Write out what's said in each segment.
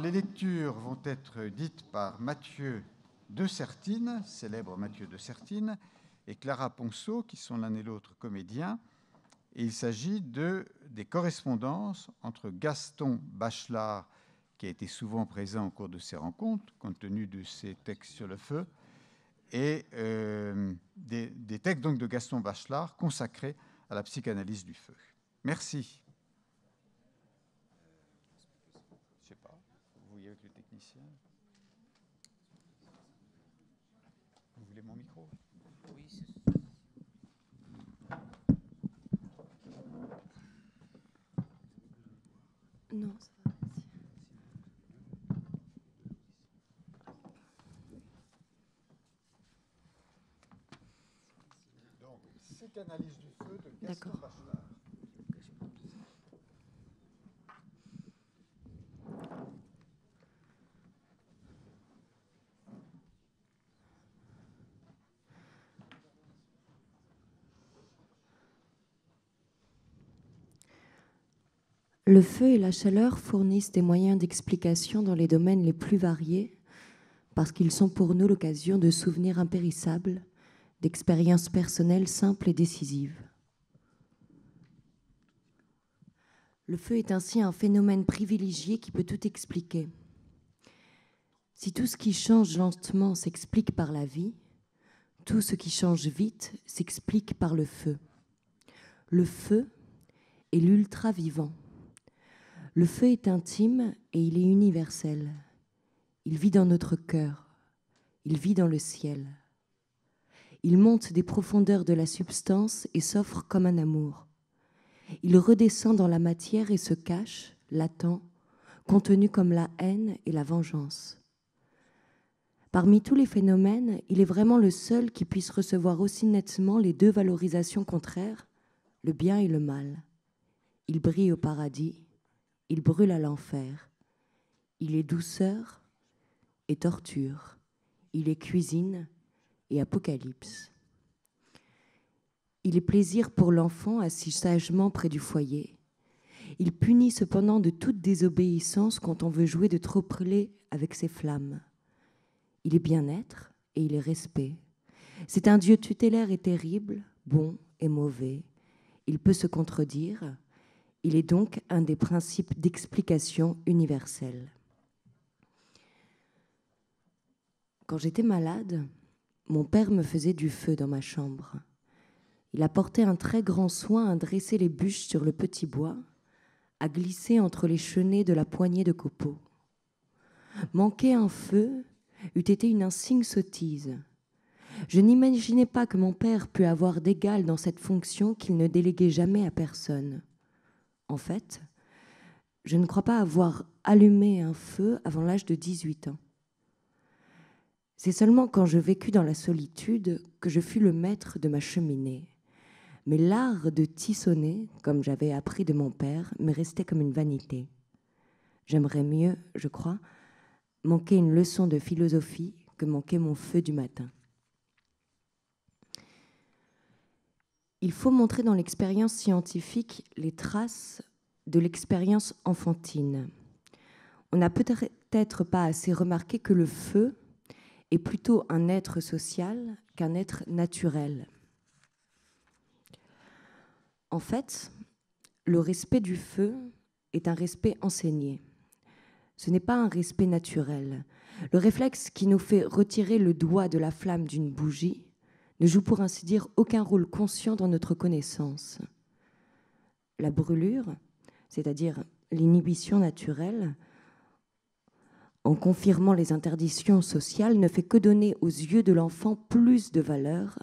Les lectures vont être dites par Mathieu de Sertine, célèbre Mathieu de Sertine, et Clara Ponceau, qui sont l'un et l'autre comédiens. il s'agit de, des correspondances entre Gaston Bachelard, qui a été souvent présent au cours de ces rencontres, compte tenu de ses textes sur le feu, et euh, des, des, textes donc de Gaston Bachelard consacrés à la psychanalyse du feu. Merci. Vous voulez mon micro Oui, c'est Non, ça va, merci. Donc, cette analyse du feu de Gaston Bachelard. Le feu et la chaleur fournissent des moyens d'explication dans les domaines les plus variés, parce qu'ils sont pour nous l'occasion de souvenirs impérissables, d'expériences personnelles simples et décisives. Le feu est ainsi un phénomène privilégié qui peut tout expliquer. Si tout ce qui change lentement s'explique par la vie, tout ce qui change vite s'explique par le feu. Le feu est l'ultra-vivant. Le feu est intime et il est universel. Il vit dans notre cœur. Il vit dans le ciel. Il monte des profondeurs de la substance et s'offre comme un amour. Il redescend dans la matière et se cache, latent, contenu comme la haine et la vengeance. Parmi tous les phénomènes, il est vraiment le seul qui puisse recevoir aussi nettement les deux valorisations contraires, le bien et le mal. Il brille au paradis, il brûle à l'enfer. Il est douceur et torture. Il est cuisine et apocalypse. Il est plaisir pour l'enfant assis sagement près du foyer. Il punit cependant de toute désobéissance quand on veut jouer de trop près avec ses flammes. Il est bien-être et il est respect. C'est un Dieu tutélaire et terrible, bon et mauvais. Il peut se contredire, il est donc un des principes d'explication universelle. Quand j'étais malade, mon père me faisait du feu dans ma chambre. Il apportait un très grand soin à dresser les bûches sur le petit bois, à glisser entre les chenets de la poignée de copeaux. Manquer un feu eût été une insigne sottise. Je n'imaginais pas que mon père pût avoir d'égal dans cette fonction qu'il ne déléguait jamais à personne en fait, je ne crois pas avoir allumé un feu avant l'âge de 18 ans. C'est seulement quand je vécus dans la solitude que je fus le maître de ma cheminée. Mais l'art de tissonner, comme j'avais appris de mon père, me restait comme une vanité. J'aimerais mieux, je crois, manquer une leçon de philosophie que manquer mon feu du matin. il faut montrer dans l'expérience scientifique les traces de l'expérience enfantine. On n'a peut-être pas assez remarqué que le feu est plutôt un être social qu'un être naturel. En fait, le respect du feu est un respect enseigné. Ce n'est pas un respect naturel. Le réflexe qui nous fait retirer le doigt de la flamme d'une bougie ne joue pour ainsi dire aucun rôle conscient dans notre connaissance. La brûlure, c'est-à-dire l'inhibition naturelle, en confirmant les interdictions sociales, ne fait que donner aux yeux de l'enfant plus de valeur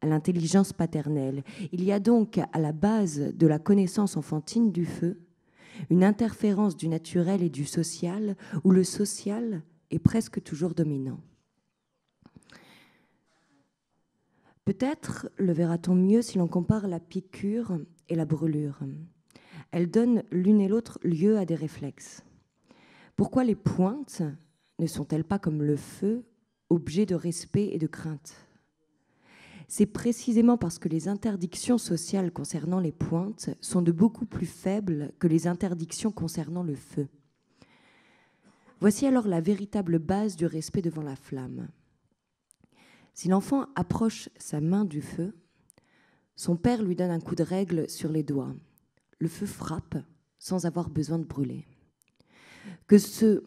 à l'intelligence paternelle. Il y a donc à la base de la connaissance enfantine du feu une interférence du naturel et du social où le social est presque toujours dominant. Peut-être le verra-t-on mieux si l'on compare la piqûre et la brûlure. Elles donnent l'une et l'autre lieu à des réflexes. Pourquoi les pointes ne sont-elles pas comme le feu, objet de respect et de crainte C'est précisément parce que les interdictions sociales concernant les pointes sont de beaucoup plus faibles que les interdictions concernant le feu. Voici alors la véritable base du respect devant la flamme. Si l'enfant approche sa main du feu, son père lui donne un coup de règle sur les doigts. Le feu frappe sans avoir besoin de brûler. Que ce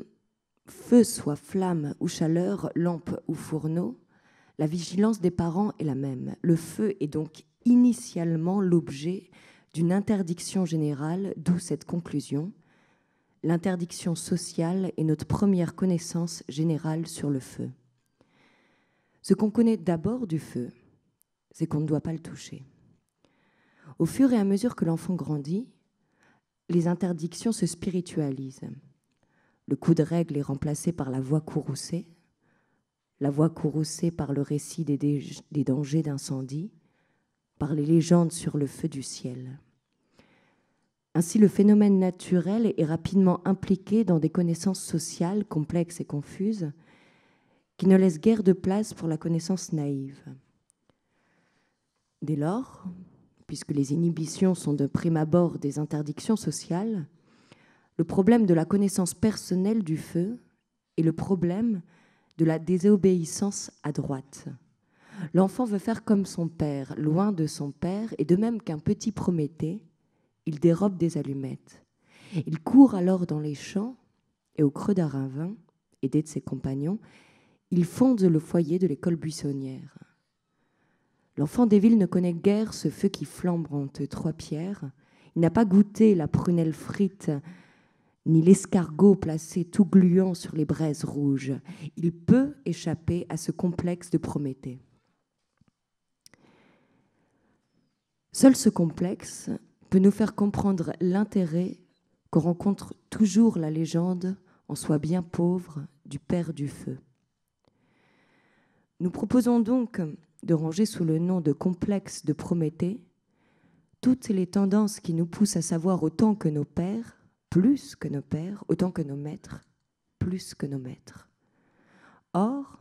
feu soit flamme ou chaleur, lampe ou fourneau, la vigilance des parents est la même. Le feu est donc initialement l'objet d'une interdiction générale, d'où cette conclusion. L'interdiction sociale est notre première connaissance générale sur le feu. Ce qu'on connaît d'abord du feu, c'est qu'on ne doit pas le toucher. Au fur et à mesure que l'enfant grandit, les interdictions se spiritualisent. Le coup de règle est remplacé par la voix courroucée, la voix courroucée par le récit des, des dangers d'incendie, par les légendes sur le feu du ciel. Ainsi, le phénomène naturel est rapidement impliqué dans des connaissances sociales complexes et confuses, qui ne laisse guère de place pour la connaissance naïve. Dès lors, puisque les inhibitions sont de prime abord des interdictions sociales, le problème de la connaissance personnelle du feu est le problème de la désobéissance à droite. L'enfant veut faire comme son père, loin de son père, et de même qu'un petit Prométhée, il dérobe des allumettes. Il court alors dans les champs et au creux d'un ravin, aidé de ses compagnons, il fonde le foyer de l'école buissonnière. L'enfant des villes ne connaît guère ce feu qui flambe entre trois pierres. Il n'a pas goûté la prunelle frite, ni l'escargot placé tout gluant sur les braises rouges. Il peut échapper à ce complexe de Prométhée. Seul ce complexe peut nous faire comprendre l'intérêt que rencontre toujours la légende, en soi bien pauvre, du Père du Feu. Nous proposons donc de ranger sous le nom de complexe de Prométhée toutes les tendances qui nous poussent à savoir autant que nos pères, plus que nos pères, autant que nos maîtres, plus que nos maîtres. Or,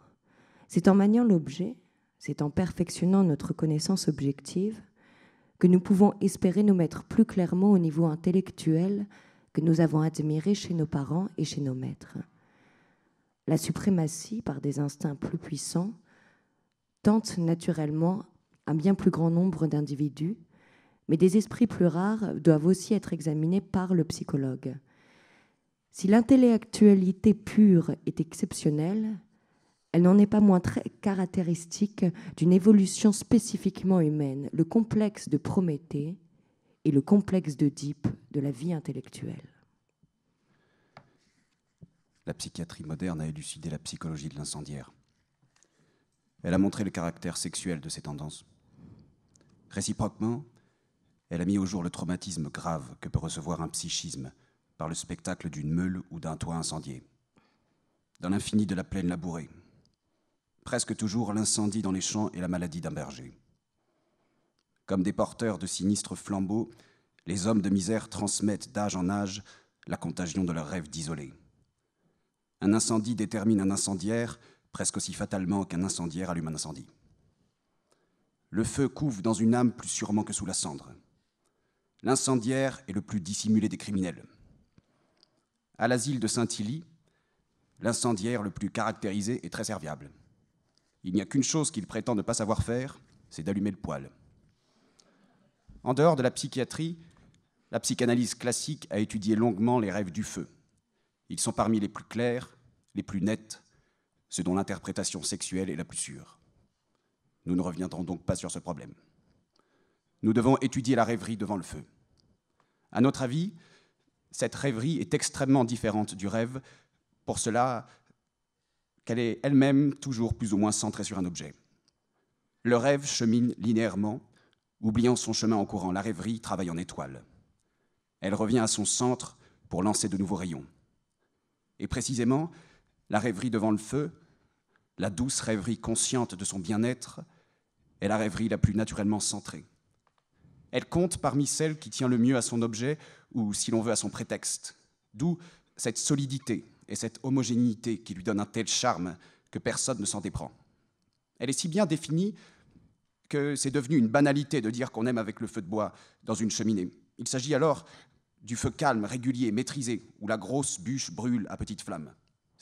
c'est en maniant l'objet, c'est en perfectionnant notre connaissance objective, que nous pouvons espérer nous mettre plus clairement au niveau intellectuel que nous avons admiré chez nos parents et chez nos maîtres. La suprématie, par des instincts plus puissants, Tente naturellement un bien plus grand nombre d'individus, mais des esprits plus rares doivent aussi être examinés par le psychologue. Si l'intellectualité pure est exceptionnelle, elle n'en est pas moins très caractéristique d'une évolution spécifiquement humaine, le complexe de Prométhée et le complexe d'Oedipe de la vie intellectuelle. La psychiatrie moderne a élucidé la psychologie de l'incendiaire elle a montré le caractère sexuel de ces tendances. Réciproquement, elle a mis au jour le traumatisme grave que peut recevoir un psychisme par le spectacle d'une meule ou d'un toit incendié. Dans l'infini de la plaine labourée, presque toujours l'incendie dans les champs et la maladie d'un berger. Comme des porteurs de sinistres flambeaux, les hommes de misère transmettent d'âge en âge la contagion de leur rêve d'isoler. Un incendie détermine un incendiaire, presque aussi fatalement qu'un incendiaire allume un incendie. Le feu couve dans une âme plus sûrement que sous la cendre. L'incendiaire est le plus dissimulé des criminels. À l'asile de saint ily l'incendiaire le plus caractérisé est très serviable. Il n'y a qu'une chose qu'il prétend ne pas savoir faire, c'est d'allumer le poêle. En dehors de la psychiatrie, la psychanalyse classique a étudié longuement les rêves du feu. Ils sont parmi les plus clairs, les plus nets, ce dont l'interprétation sexuelle est la plus sûre. Nous ne reviendrons donc pas sur ce problème. Nous devons étudier la rêverie devant le feu. À notre avis, cette rêverie est extrêmement différente du rêve, pour cela qu'elle est elle-même toujours plus ou moins centrée sur un objet. Le rêve chemine linéairement, oubliant son chemin en courant, la rêverie travaille en étoile. Elle revient à son centre pour lancer de nouveaux rayons. Et précisément, la rêverie devant le feu la douce rêverie consciente de son bien-être est la rêverie la plus naturellement centrée. Elle compte parmi celles qui tient le mieux à son objet ou, si l'on veut, à son prétexte. D'où cette solidité et cette homogénéité qui lui donnent un tel charme que personne ne s'en déprend. Elle est si bien définie que c'est devenu une banalité de dire qu'on aime avec le feu de bois dans une cheminée. Il s'agit alors du feu calme, régulier, maîtrisé, où la grosse bûche brûle à petite flamme.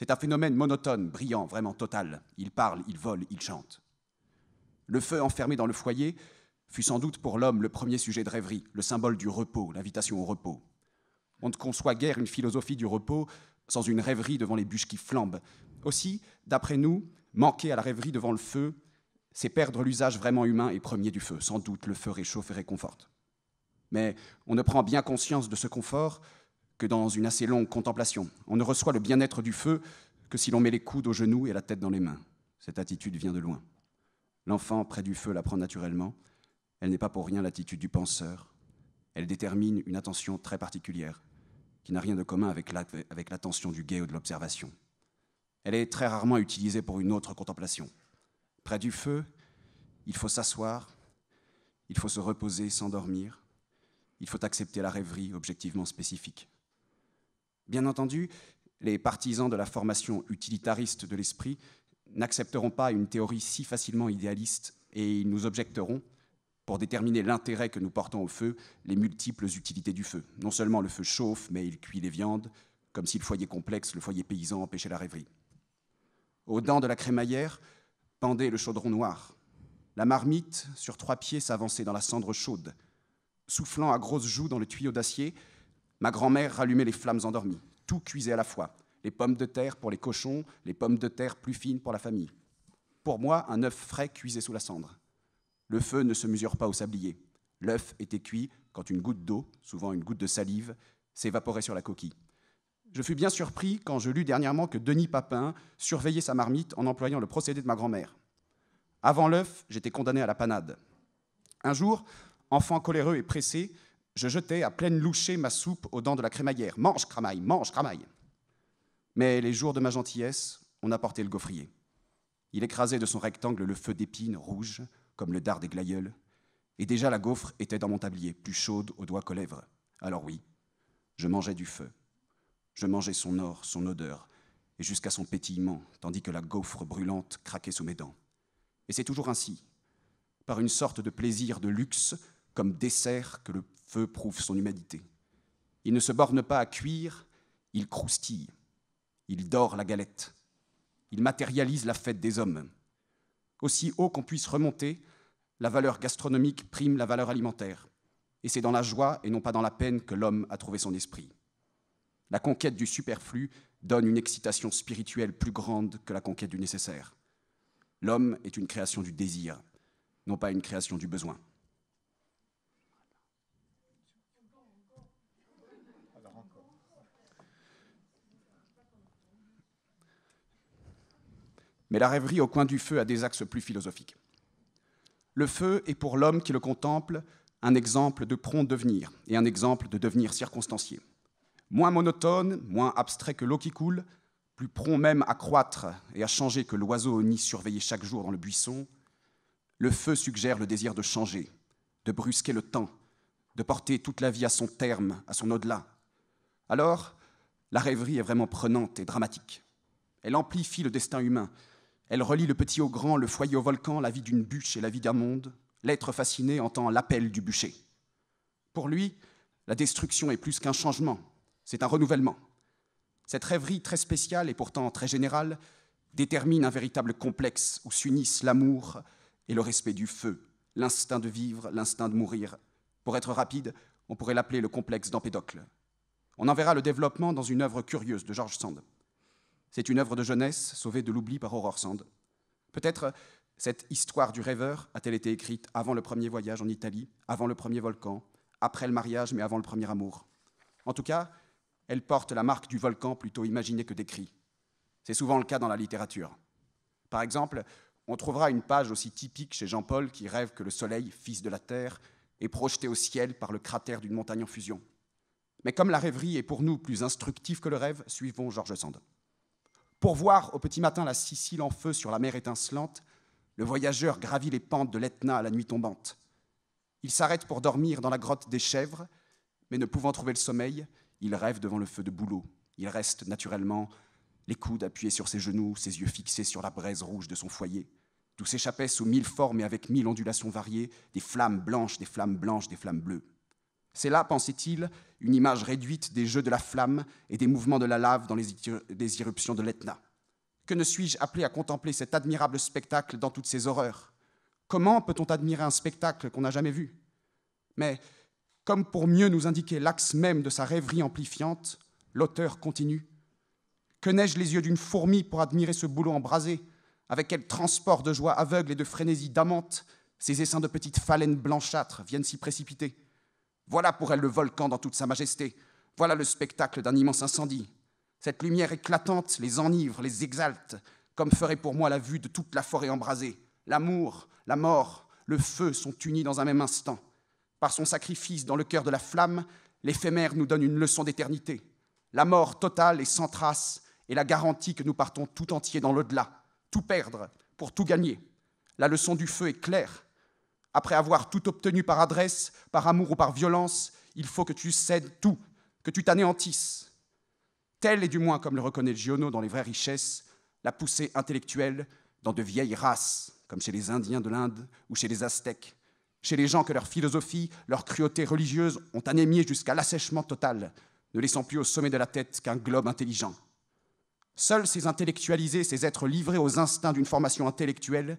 C'est un phénomène monotone, brillant, vraiment total. Il parle, il vole, il chante. Le feu enfermé dans le foyer fut sans doute pour l'homme le premier sujet de rêverie, le symbole du repos, l'invitation au repos. On ne conçoit guère une philosophie du repos sans une rêverie devant les bûches qui flambent. Aussi, d'après nous, manquer à la rêverie devant le feu, c'est perdre l'usage vraiment humain et premier du feu. Sans doute, le feu réchauffe et réconforte. Mais on ne prend bien conscience de ce confort dans une assez longue contemplation. On ne reçoit le bien-être du feu que si l'on met les coudes aux genoux et la tête dans les mains. Cette attitude vient de loin. L'enfant près du feu l'apprend naturellement. Elle n'est pas pour rien l'attitude du penseur. Elle détermine une attention très particulière, qui n'a rien de commun avec l'attention du guet ou de l'observation. Elle est très rarement utilisée pour une autre contemplation. Près du feu, il faut s'asseoir, il faut se reposer, sans dormir il faut accepter la rêverie objectivement spécifique. Bien entendu, les partisans de la formation utilitariste de l'esprit n'accepteront pas une théorie si facilement idéaliste et ils nous objecteront, pour déterminer l'intérêt que nous portons au feu, les multiples utilités du feu. Non seulement le feu chauffe, mais il cuit les viandes, comme si le foyer complexe, le foyer paysan empêchait la rêverie. Aux dents de la crémaillère pendait le chaudron noir. La marmite, sur trois pieds, s'avançait dans la cendre chaude. Soufflant à grosses joues dans le tuyau d'acier, Ma grand-mère rallumait les flammes endormies. Tout cuisait à la fois. Les pommes de terre pour les cochons, les pommes de terre plus fines pour la famille. Pour moi, un œuf frais cuisait sous la cendre. Le feu ne se mesure pas au sablier. L'œuf était cuit quand une goutte d'eau, souvent une goutte de salive, s'évaporait sur la coquille. Je fus bien surpris quand je lus dernièrement que Denis Papin surveillait sa marmite en employant le procédé de ma grand-mère. Avant l'œuf, j'étais condamné à la panade. Un jour, enfant coléreux et pressé, je jetais à pleine louchée ma soupe aux dents de la crémaillère. Mange, cramaille, mange, cramaille. Mais les jours de ma gentillesse, on apportait le gaufrier. Il écrasait de son rectangle le feu d'épines rouge, comme le dard des glaïeuls, et déjà la gaufre était dans mon tablier, plus chaude aux doigts qu'aux lèvres. Alors oui, je mangeais du feu. Je mangeais son or, son odeur, et jusqu'à son pétillement, tandis que la gaufre brûlante craquait sous mes dents. Et c'est toujours ainsi. Par une sorte de plaisir de luxe, comme dessert que le feu prouve son humanité. Il ne se borne pas à cuire, il croustille, il dort la galette, il matérialise la fête des hommes. Aussi haut qu'on puisse remonter, la valeur gastronomique prime la valeur alimentaire, et c'est dans la joie et non pas dans la peine que l'homme a trouvé son esprit. La conquête du superflu donne une excitation spirituelle plus grande que la conquête du nécessaire. L'homme est une création du désir, non pas une création du besoin. mais la rêverie au coin du feu a des axes plus philosophiques. Le feu est pour l'homme qui le contemple un exemple de prompt devenir et un exemple de devenir circonstancié. Moins monotone, moins abstrait que l'eau qui coule, plus prompt même à croître et à changer que l'oiseau au nid surveillé chaque jour dans le buisson, le feu suggère le désir de changer, de brusquer le temps, de porter toute la vie à son terme, à son au-delà. Alors, la rêverie est vraiment prenante et dramatique. Elle amplifie le destin humain, elle relie le petit au grand, le foyer au volcan, la vie d'une bûche et la vie d'un monde. L'être fasciné entend l'appel du bûcher. Pour lui, la destruction est plus qu'un changement, c'est un renouvellement. Cette rêverie très spéciale et pourtant très générale détermine un véritable complexe où s'unissent l'amour et le respect du feu, l'instinct de vivre, l'instinct de mourir. Pour être rapide, on pourrait l'appeler le complexe d'Empédocle. On en verra le développement dans une œuvre curieuse de George Sand. C'est une œuvre de jeunesse sauvée de l'oubli par Aurore Sand. Peut-être cette histoire du rêveur a-t-elle été écrite avant le premier voyage en Italie, avant le premier volcan, après le mariage, mais avant le premier amour. En tout cas, elle porte la marque du volcan plutôt imaginé que décrit. C'est souvent le cas dans la littérature. Par exemple, on trouvera une page aussi typique chez Jean-Paul qui rêve que le Soleil, fils de la Terre, est projeté au ciel par le cratère d'une montagne en fusion. Mais comme la rêverie est pour nous plus instructive que le rêve, suivons Georges Sand. Pour voir au petit matin la Sicile en feu sur la mer étincelante, le voyageur gravit les pentes de l'Etna à la nuit tombante. Il s'arrête pour dormir dans la grotte des chèvres, mais ne pouvant trouver le sommeil, il rêve devant le feu de bouleau. Il reste naturellement les coudes appuyés sur ses genoux, ses yeux fixés sur la braise rouge de son foyer, d'où s'échappaient sous mille formes et avec mille ondulations variées des flammes blanches, des flammes blanches, des flammes bleues. C'est là, pensait-il, une image réduite des jeux de la flamme et des mouvements de la lave dans les irruptions de l'Etna. Que ne suis-je appelé à contempler cet admirable spectacle dans toutes ses horreurs Comment peut-on admirer un spectacle qu'on n'a jamais vu Mais, comme pour mieux nous indiquer l'axe même de sa rêverie amplifiante, l'auteur continue. Que n'ai-je les yeux d'une fourmi pour admirer ce boulot embrasé Avec quel transport de joie aveugle et de frénésie damante ces essaims de petites phalènes blanchâtres viennent s'y précipiter voilà pour elle le volcan dans toute sa majesté. Voilà le spectacle d'un immense incendie. Cette lumière éclatante les enivre, les exalte, comme ferait pour moi la vue de toute la forêt embrasée. L'amour, la mort, le feu sont unis dans un même instant. Par son sacrifice dans le cœur de la flamme, l'éphémère nous donne une leçon d'éternité. La mort totale et sans trace est la garantie que nous partons tout entier dans l'au-delà, tout perdre pour tout gagner. La leçon du feu est claire. Après avoir tout obtenu par adresse, par amour ou par violence, il faut que tu cèdes tout, que tu t'anéantisses. Tel est du moins, comme le reconnaît Giono dans Les vraies richesses, la poussée intellectuelle dans de vieilles races, comme chez les Indiens de l'Inde ou chez les Aztèques, chez les gens que leur philosophie, leur cruauté religieuse ont anémié jusqu'à l'assèchement total, ne laissant plus au sommet de la tête qu'un globe intelligent. Seuls ces intellectualisés, ces êtres livrés aux instincts d'une formation intellectuelle,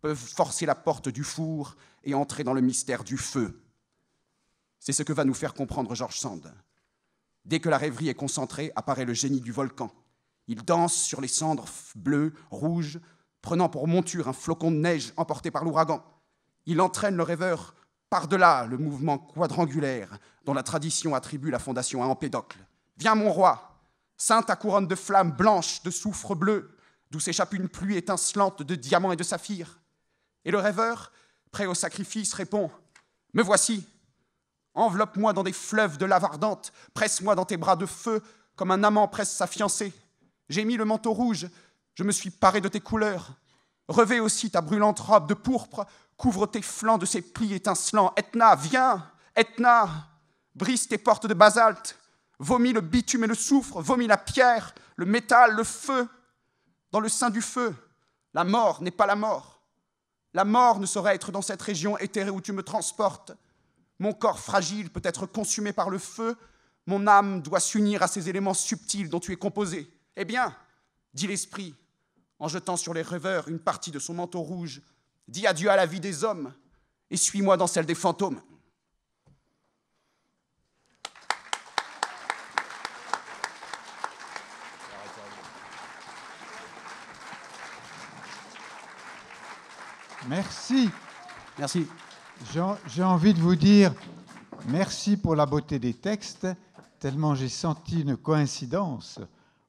peuvent forcer la porte du four et entrer dans le mystère du feu. C'est ce que va nous faire comprendre George Sand. Dès que la rêverie est concentrée, apparaît le génie du volcan. Il danse sur les cendres bleues, rouges, prenant pour monture un flocon de neige emporté par l'ouragan. Il entraîne le rêveur par-delà le mouvement quadrangulaire dont la tradition attribue la fondation à Empédocle. Viens, mon roi, sainte à couronne de flammes blanches, de soufre bleu, d'où s'échappe une pluie étincelante de diamants et de saphirs. Et le rêveur, prêt au sacrifice, répond Me voici, enveloppe-moi dans des fleuves de lave ardente, presse-moi dans tes bras de feu, comme un amant presse sa fiancée. J'ai mis le manteau rouge, je me suis paré de tes couleurs. Revais aussi ta brûlante robe de pourpre, couvre tes flancs de ses plis étincelants. Etna, viens, Etna, brise tes portes de basalte, vomis le bitume et le soufre, vomis la pierre, le métal, le feu. Dans le sein du feu, la mort n'est pas la mort. La mort ne saurait être dans cette région éthérée où tu me transportes. Mon corps fragile peut être consumé par le feu, mon âme doit s'unir à ces éléments subtils dont tu es composé. Eh bien, dit l'esprit, en jetant sur les rêveurs une partie de son manteau rouge, dis adieu à la vie des hommes et suis-moi dans celle des fantômes. Merci. Merci. J'ai envie de vous dire merci pour la beauté des textes, tellement j'ai senti une coïncidence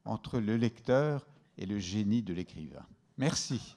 entre le lecteur et le génie de l'écrivain. Merci.